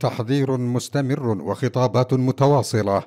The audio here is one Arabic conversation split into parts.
تحضير مستمر وخطابات متواصله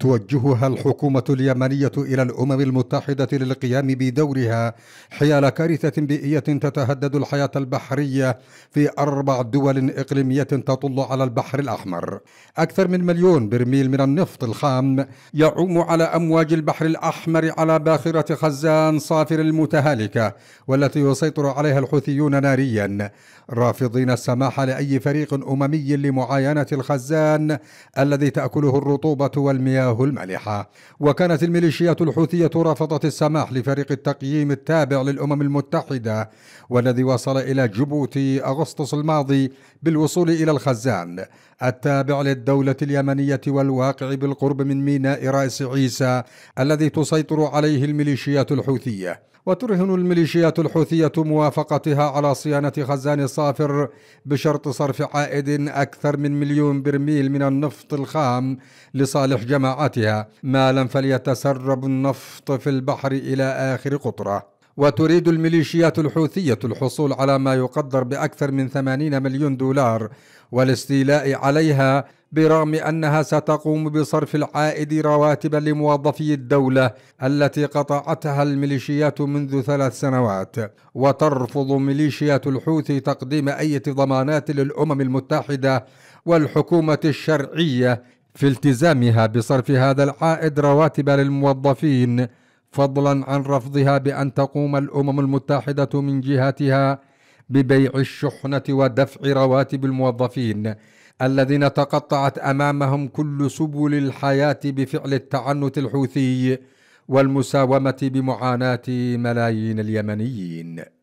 توجهها الحكومة اليمنية إلى الأمم المتحدة للقيام بدورها حيال كارثة بيئية تتهدد الحياة البحرية في أربع دول إقليمية تطل على البحر الأحمر أكثر من مليون برميل من النفط الخام يعوم على أمواج البحر الأحمر على باخرة خزان صافر المتهالكة والتي يسيطر عليها الحوثيون ناريا رافضين السماح لأي فريق أممي لمعاينة الخزان الذي تأكله الرطوبة والمياه مياه المالحة وكانت الميليشيات الحوثية رفضت السماح لفريق التقييم التابع للأمم المتحدة والذي وصل إلى جيبوتي أغسطس الماضي بالوصول إلى الخزان التابع للدولة اليمنية والواقع بالقرب من ميناء رأس عيسى الذي تسيطر عليه الميليشيات الحوثية وترهن الميليشيات الحوثية موافقتها على صيانة خزان صافر بشرط صرف عائد أكثر من مليون برميل من النفط الخام لصالح ما مالا فليتسرب النفط في البحر إلى آخر قطرة وتريد الميليشيات الحوثية الحصول على ما يقدر بأكثر من 80 مليون دولار والاستيلاء عليها برغم أنها ستقوم بصرف العائد رواتبا لموظفي الدولة التي قطعتها الميليشيات منذ ثلاث سنوات وترفض ميليشيات الحوثي تقديم أي ضمانات للأمم المتحدة والحكومة الشرعية في التزامها بصرف هذا العائد رواتب للموظفين فضلا عن رفضها بان تقوم الامم المتحده من جهتها ببيع الشحنه ودفع رواتب الموظفين الذين تقطعت امامهم كل سبل الحياه بفعل التعنت الحوثي والمساومه بمعاناه ملايين اليمنيين